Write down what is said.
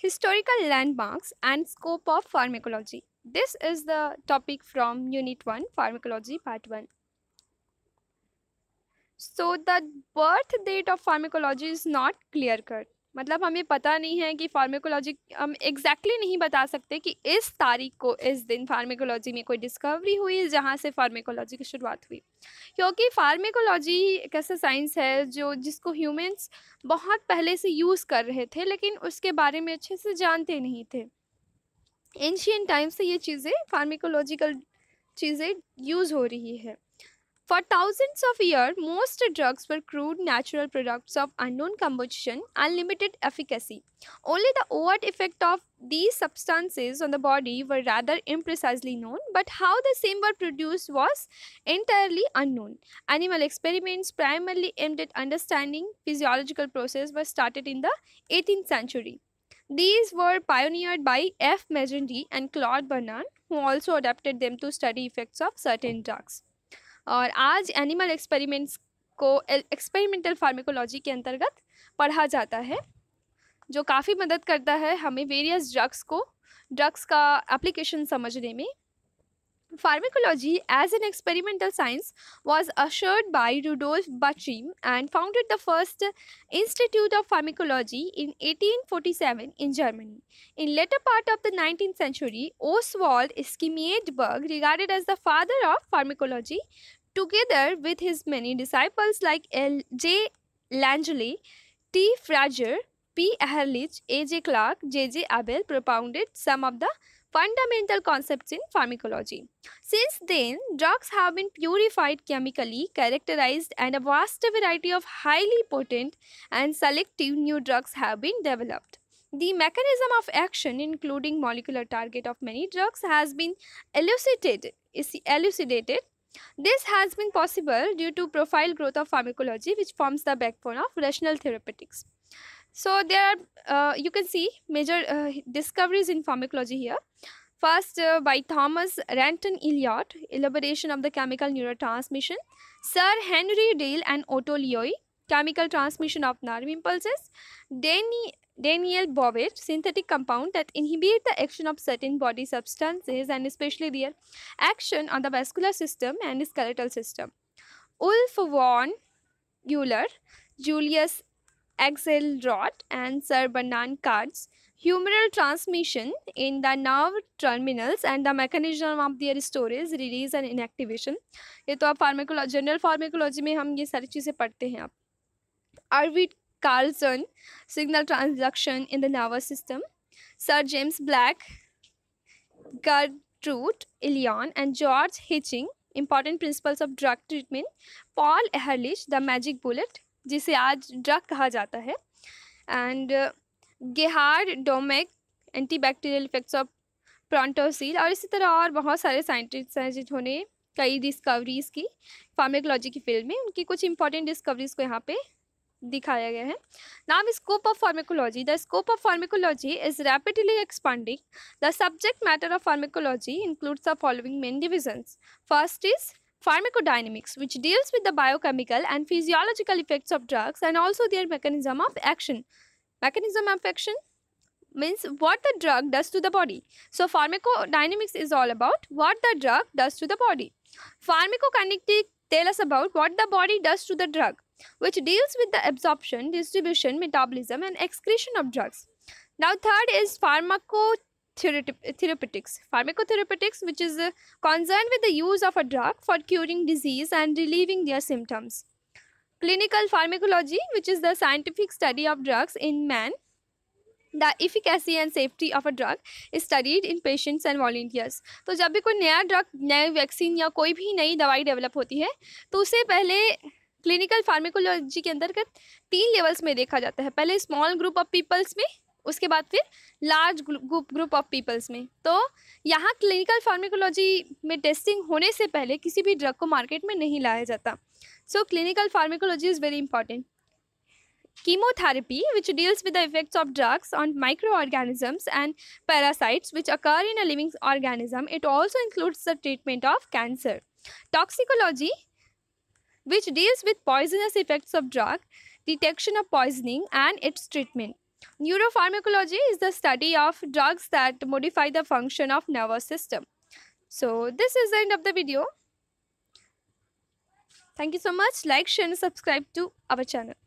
Historical landmarks and scope of pharmacology. This is the topic from Unit 1, Pharmacology, Part 1. So, the birth date of pharmacology is not clear cut. मतलब हमें पता नहीं है कि pharmacology हम exactly exactly नहीं बता सकते कि इस तारीख को इस दिन फार्मेकोलॉजी में कोई डिस्कवरी हुई जहाँ से फार्मेकोलॉजी की शुरुआत हुई क्योंकि फार्मेकोलॉजी एक ऐसा साइंस है जो जिसको ह्यूमंस बहुत पहले से यूज़ कर रहे थे लेकिन उसके बारे में अच्छे से जानते नहीं थे एंशियन टाइम से ये चीज़ें फार्मेकोलॉजिकल चीज़ें यूज़ हो रही है For thousands of years, most drugs were crude natural products of unknown composition and limited efficacy. Only the overt effect of these substances on the body were rather imprecisely known, but how the same were produced was entirely unknown. Animal experiments primarily aimed at understanding physiological process were started in the 18th century. These were pioneered by F. Magendie and Claude Bernard, who also adapted them to study effects of certain drugs. और आज animal experiments को experimental pharmacology के अंतर्गत पढ़ा जाता है जो काफ़ी मदद करता है हमें वेरियस ड्रग्स को ड्रग्स का एप्लीकेशन समझने में Pharmacology as an experimental science was ushered by Rudolf Bachin and founded the first Institute of Pharmacology in 1847 in Germany. In later part of the 19th century, Oswald Schmiedberg, regarded as the father of pharmacology, together with his many disciples like L. J. Langley, T. Frager, P. Ehrlich, A. J. Clark, J. J. Abel propounded some of the fundamental concepts in pharmacology. Since then, drugs have been purified chemically, characterized, and a vast variety of highly potent and selective new drugs have been developed. The mechanism of action, including molecular target of many drugs, has been elucidated. elucidated. This has been possible due to profile growth of pharmacology, which forms the backbone of rational therapeutics. So there are, uh, you can see major uh, discoveries in pharmacology here. First, uh, by Thomas Ranton Elliott, elaboration of the chemical neurotransmission. Sir Henry Dale and Otto Leoy, chemical transmission of nerve impulses. Danny, Daniel Bowett, synthetic compound that inhibit the action of certain body substances and especially their action on the vascular system and skeletal system. Ulf von Euler, Julius axial rod and cerebellar cords, humeral transmission in the nerve terminals and the mechanism of their storage, release and inactivation. ये तो आप pharmacology general pharmacology में हम ये सारी चीज़ें पढ़ते हैं आप Arvid Carlsson signal transduction in the nervous system Sir James Black Gertrude Elion and George Hitching important principles of drug treatment paul ehrlich the magic bullet जिसे आज ड्रग कहा जाता है एंड गेहार Domagk antibacterial effects of Prontosil और इसी तरह और बहुत सारे साइंटिस्ट हैं जिन्होंने कई डिस्कवरीज़ की फार्मेकोलॉजी की फील्ड में उनकी कुछ इंपॉर्टेंट डिस्कवरीज़ को यहाँ पे दिखाया गया है नाम scope of pharmacology the scope of pharmacology is rapidly expanding the subject matter of pharmacology includes the following main divisions first is Pharmacodynamics, which deals with the biochemical and physiological effects of drugs and also their mechanism of action. Mechanism of action means what the drug does to the body. So, pharmacodynamics is all about what the drug does to the body. Pharmacokinetic tell us about what the body does to the drug, which deals with the absorption, distribution, metabolism and excretion of drugs. Now, third is pharmacokinetics therapeutics. Pharmacotherapeutics, which is uh, concerned with the use of a drug for curing disease and relieving their symptoms. Clinical pharmacology, which is the scientific study of drugs in man. the efficacy and safety of a drug is studied in patients and volunteers तो जब भी कोई नया drug नया vaccine या कोई भी नई दवाई develop होती है तो उसे पहले क्लिनिकल फार्मेकोलॉजी के अंतर्गत तीन लेवल्स में देखा जाता है पहले स्मॉल ग्रुप ऑफ पीपल्स में उसके बाद फिर large group group of peoples में तो यहाँ क्लिनिकल फार्मेकोलॉजी में टेस्टिंग होने से पहले किसी भी ड्रग को मार्केट में नहीं लाया जाता so clinical pharmacology is very important chemotherapy which deals with the effects of drugs on microorganisms and parasites which occur in a living organism it also includes the treatment of cancer toxicology which deals with poisonous effects of drug detection of poisoning and its treatment Neuropharmacology is the study of drugs that modify the function of nervous system. So this is the end of the video. Thank you so much. Like, share and subscribe to our channel.